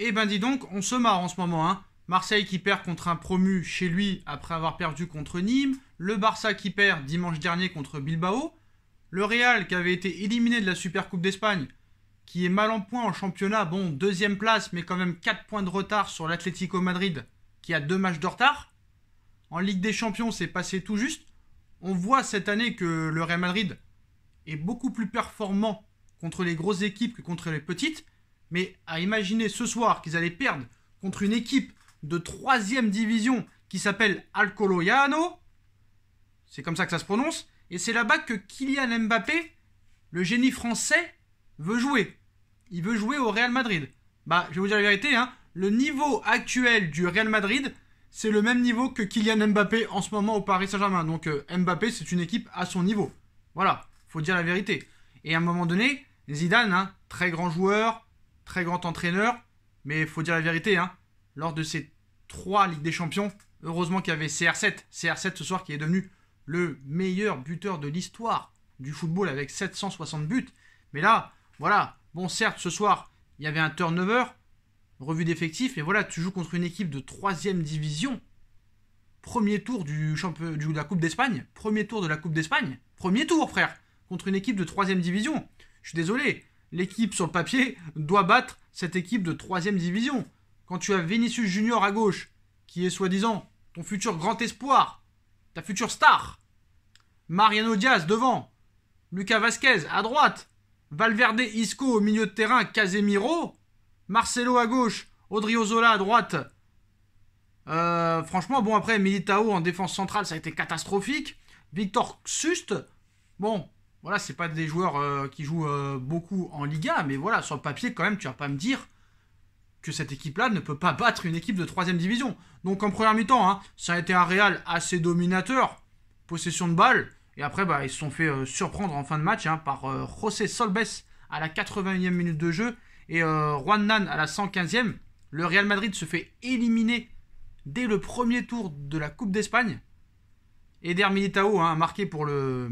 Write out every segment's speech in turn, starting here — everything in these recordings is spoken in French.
Et eh ben dis donc, on se marre en ce moment. Hein. Marseille qui perd contre un promu chez lui après avoir perdu contre Nîmes. Le Barça qui perd dimanche dernier contre Bilbao. Le Real qui avait été éliminé de la Supercoupe d'Espagne, qui est mal en point en championnat, bon, deuxième place, mais quand même 4 points de retard sur l'Atlético Madrid, qui a deux matchs de retard. En Ligue des Champions, c'est passé tout juste. On voit cette année que le Real Madrid est beaucoup plus performant contre les grosses équipes que contre les petites. Mais à imaginer ce soir qu'ils allaient perdre contre une équipe de 3 division qui s'appelle Alcoloyano, c'est comme ça que ça se prononce, et c'est là-bas que Kylian Mbappé, le génie français, veut jouer. Il veut jouer au Real Madrid. Bah, je vais vous dire la vérité, hein. le niveau actuel du Real Madrid, c'est le même niveau que Kylian Mbappé en ce moment au Paris Saint-Germain. Donc euh, Mbappé, c'est une équipe à son niveau. Voilà, faut dire la vérité. Et à un moment donné, Zidane, hein, très grand joueur, très grand entraîneur, mais il faut dire la vérité, hein, lors de ces trois Ligues des Champions, heureusement qu'il y avait CR7, CR7 ce soir qui est devenu le meilleur buteur de l'histoire du football avec 760 buts. Mais là, voilà, bon certes ce soir, il y avait un turnover, revue d'effectifs, mais voilà, tu joues contre une équipe de troisième division, premier tour du champion, de la Coupe d'Espagne, premier tour de la Coupe d'Espagne, premier tour frère, contre une équipe de troisième division. Je suis désolé, l'équipe sur le papier doit battre cette équipe de 3 division. Quand tu as Vinicius Junior à gauche, qui est soi-disant ton futur grand espoir, ta future star, Mariano Diaz devant, Lucas Vasquez à droite, Valverde Isco au milieu de terrain, Casemiro, Marcelo à gauche, Zola à droite. Euh, franchement, bon après, Militao en défense centrale, ça a été catastrophique. Victor Sust, bon, voilà, c'est pas des joueurs euh, qui jouent euh, beaucoup en Liga, mais voilà, sur le papier, quand même, tu vas pas me dire que cette équipe-là ne peut pas battre une équipe de 3 division. Donc en première mi-temps, hein, ça a été un Real assez dominateur, possession de balle, et après, bah, ils se sont fait euh, surprendre en fin de match hein, par José Solbes à la 81e minute de jeu et Juan Nan à la 115e. Le Real Madrid se fait éliminer dès le premier tour de la Coupe d'Espagne. Eder Militao hein, marqué pour le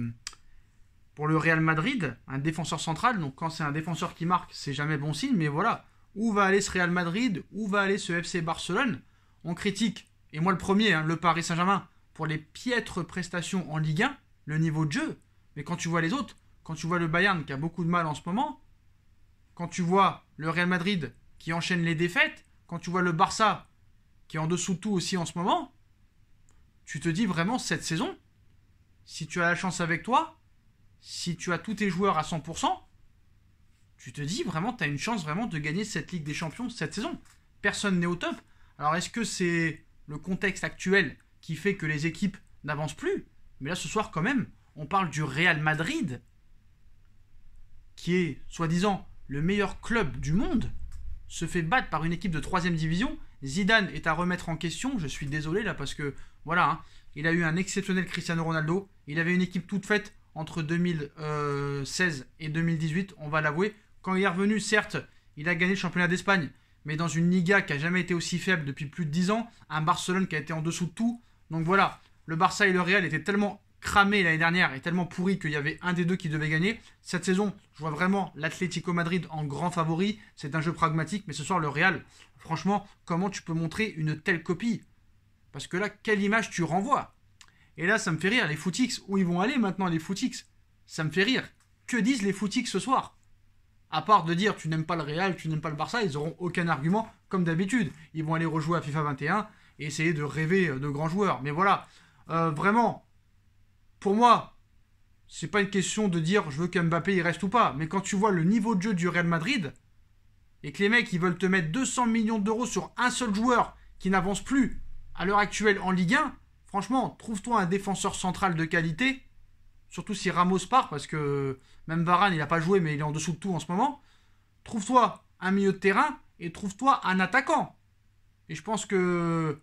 pour le Real Madrid, un défenseur central, donc quand c'est un défenseur qui marque, c'est jamais bon signe, mais voilà, où va aller ce Real Madrid, où va aller ce FC Barcelone On critique, et moi le premier, hein, le Paris Saint-Germain, pour les piètres prestations en Ligue 1, le niveau de jeu, mais quand tu vois les autres, quand tu vois le Bayern qui a beaucoup de mal en ce moment, quand tu vois le Real Madrid qui enchaîne les défaites, quand tu vois le Barça qui est en dessous de tout aussi en ce moment, tu te dis vraiment cette saison, si tu as la chance avec toi, si tu as tous tes joueurs à 100%, tu te dis vraiment, tu as une chance vraiment de gagner cette Ligue des Champions cette saison. Personne n'est au top. Alors est-ce que c'est le contexte actuel qui fait que les équipes n'avancent plus Mais là ce soir quand même, on parle du Real Madrid, qui est soi-disant le meilleur club du monde, se fait battre par une équipe de 3 division. Zidane est à remettre en question, je suis désolé là parce que voilà, hein, il a eu un exceptionnel Cristiano Ronaldo, il avait une équipe toute faite, entre 2016 euh, et 2018, on va l'avouer. Quand il est revenu, certes, il a gagné le championnat d'Espagne, mais dans une Liga qui a jamais été aussi faible depuis plus de 10 ans, un Barcelone qui a été en dessous de tout. Donc voilà, le Barça et le Real étaient tellement cramés l'année dernière et tellement pourris qu'il y avait un des deux qui devait gagner. Cette saison, je vois vraiment l'Atlético Madrid en grand favori. C'est un jeu pragmatique, mais ce soir, le Real, franchement, comment tu peux montrer une telle copie Parce que là, quelle image tu renvoies et là, ça me fait rire. Les footix, où ils vont aller maintenant, les footix Ça me fait rire. Que disent les footix ce soir À part de dire tu n'aimes pas le Real, tu n'aimes pas le Barça, ils n'auront aucun argument, comme d'habitude. Ils vont aller rejouer à FIFA 21 et essayer de rêver euh, de grands joueurs. Mais voilà, euh, vraiment, pour moi, c'est pas une question de dire je veux qu'Mbappé il reste ou pas. Mais quand tu vois le niveau de jeu du Real Madrid et que les mecs ils veulent te mettre 200 millions d'euros sur un seul joueur qui n'avance plus à l'heure actuelle en Ligue 1, Franchement, trouve-toi un défenseur central de qualité, surtout si Ramos part, parce que même Varane, il n'a pas joué, mais il est en dessous de tout en ce moment. Trouve-toi un milieu de terrain et trouve-toi un attaquant. Et je pense que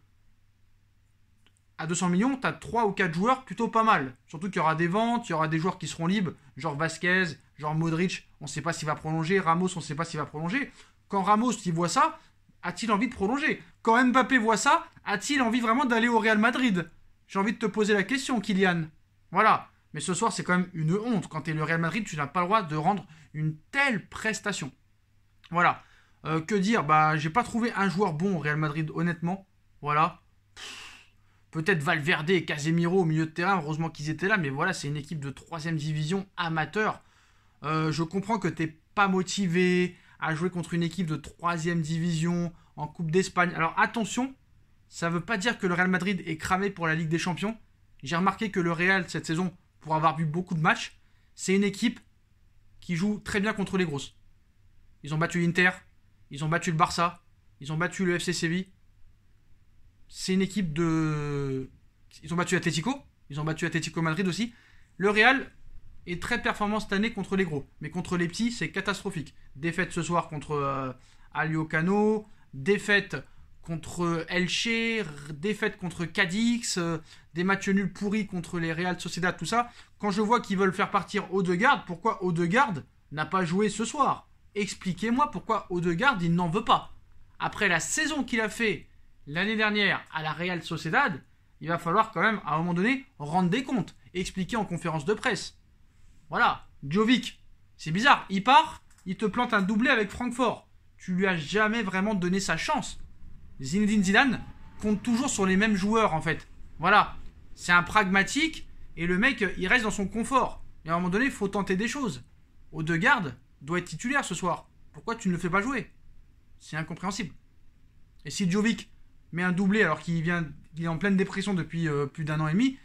à 200 millions, tu as 3 ou 4 joueurs plutôt pas mal. Surtout qu'il y aura des ventes, il y aura des joueurs qui seront libres, genre Vasquez, genre Modric, on ne sait pas s'il va prolonger, Ramos, on ne sait pas s'il va prolonger. Quand Ramos, il voit ça, a-t-il envie de prolonger Quand Mbappé voit ça, a-t-il envie vraiment d'aller au Real Madrid J'ai envie de te poser la question, Kylian. Voilà. Mais ce soir, c'est quand même une honte. Quand tu es le Real Madrid, tu n'as pas le droit de rendre une telle prestation. Voilà. Euh, que dire Bah, j'ai pas trouvé un joueur bon au Real Madrid, honnêtement. Voilà. Peut-être Valverde et Casemiro au milieu de terrain. Heureusement qu'ils étaient là, mais voilà, c'est une équipe de troisième division amateur. Euh, je comprends que t'es pas motivé, a jouer contre une équipe de 3 division en Coupe d'Espagne. Alors attention, ça ne veut pas dire que le Real Madrid est cramé pour la Ligue des Champions. J'ai remarqué que le Real, cette saison, pour avoir vu beaucoup de matchs, c'est une équipe qui joue très bien contre les grosses. Ils ont battu l'Inter, ils ont battu le Barça, ils ont battu le FC Séville. C'est une équipe de. Ils ont battu Atlético, ils ont battu Atlético Madrid aussi. Le Real, et très performant cette année contre les gros. Mais contre les petits, c'est catastrophique. Défaite ce soir contre euh, Aliocano, défaite contre Elche, défaite contre Cadix, euh, des matchs nuls pourris contre les Real Sociedad, tout ça. Quand je vois qu'ils veulent faire partir Odegaard, pourquoi Odegaard n'a pas joué ce soir Expliquez-moi pourquoi Odegaard, il n'en veut pas. Après la saison qu'il a fait l'année dernière à la Real Sociedad, il va falloir quand même, à un moment donné, rendre des comptes, expliquer en conférence de presse. Voilà, Jovic, c'est bizarre. Il part, il te plante un doublé avec Francfort. Tu lui as jamais vraiment donné sa chance. Zinedine Zidane compte toujours sur les mêmes joueurs en fait. Voilà, c'est un pragmatique et le mec, il reste dans son confort. Et à un moment donné, il faut tenter des choses. Odegaard doit être titulaire ce soir. Pourquoi tu ne le fais pas jouer C'est incompréhensible. Et si Jovic met un doublé alors qu'il vient, est en pleine dépression depuis euh, plus d'un an et demi,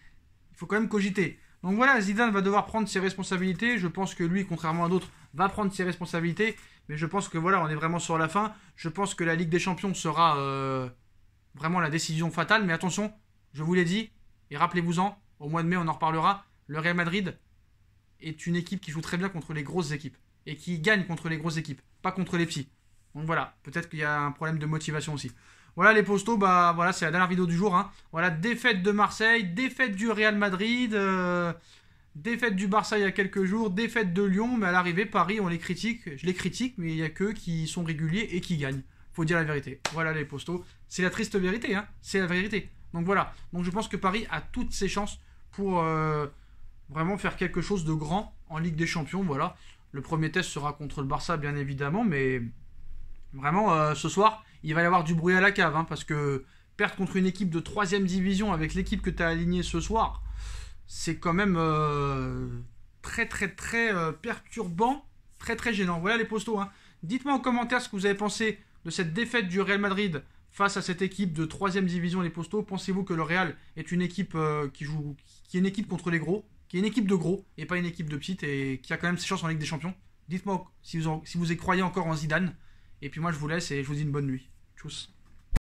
il faut quand même cogiter. Donc voilà, Zidane va devoir prendre ses responsabilités. Je pense que lui, contrairement à d'autres, va prendre ses responsabilités. Mais je pense que voilà, on est vraiment sur la fin. Je pense que la Ligue des Champions sera euh, vraiment la décision fatale. Mais attention, je vous l'ai dit, et rappelez-vous-en, au mois de mai, on en reparlera. Le Real Madrid est une équipe qui joue très bien contre les grosses équipes. Et qui gagne contre les grosses équipes, pas contre les petits. Donc voilà, peut-être qu'il y a un problème de motivation aussi. Voilà les postaux, bah voilà, c'est la dernière vidéo du jour. Hein. Voilà, défaite de Marseille, défaite du Real Madrid, euh, défaite du Barça il y a quelques jours, défaite de Lyon, mais à l'arrivée, Paris, on les critique, je les critique, mais il n'y a qu'eux qui sont réguliers et qui gagnent. Faut dire la vérité. Voilà les postaux, C'est la triste vérité, hein. C'est la vérité. Donc voilà. Donc je pense que Paris a toutes ses chances pour euh, vraiment faire quelque chose de grand en Ligue des Champions. Voilà. Le premier test sera contre le Barça, bien évidemment, mais vraiment euh, ce soir il va y avoir du bruit à la cave, hein, parce que perdre contre une équipe de 3 division avec l'équipe que tu as alignée ce soir, c'est quand même euh, très très très euh, perturbant, très très gênant. Voilà les postos. Hein. Dites-moi en commentaire ce que vous avez pensé de cette défaite du Real Madrid face à cette équipe de 3 division, les postos. Pensez-vous que le Real est une équipe euh, qui joue, qui est une équipe contre les gros, qui est une équipe de gros et pas une équipe de petites et qui a quand même ses chances en Ligue des Champions Dites-moi si vous, si vous y croyez encore en Zidane. Et puis moi, je vous laisse et je vous dis une bonne nuit. Tchuss.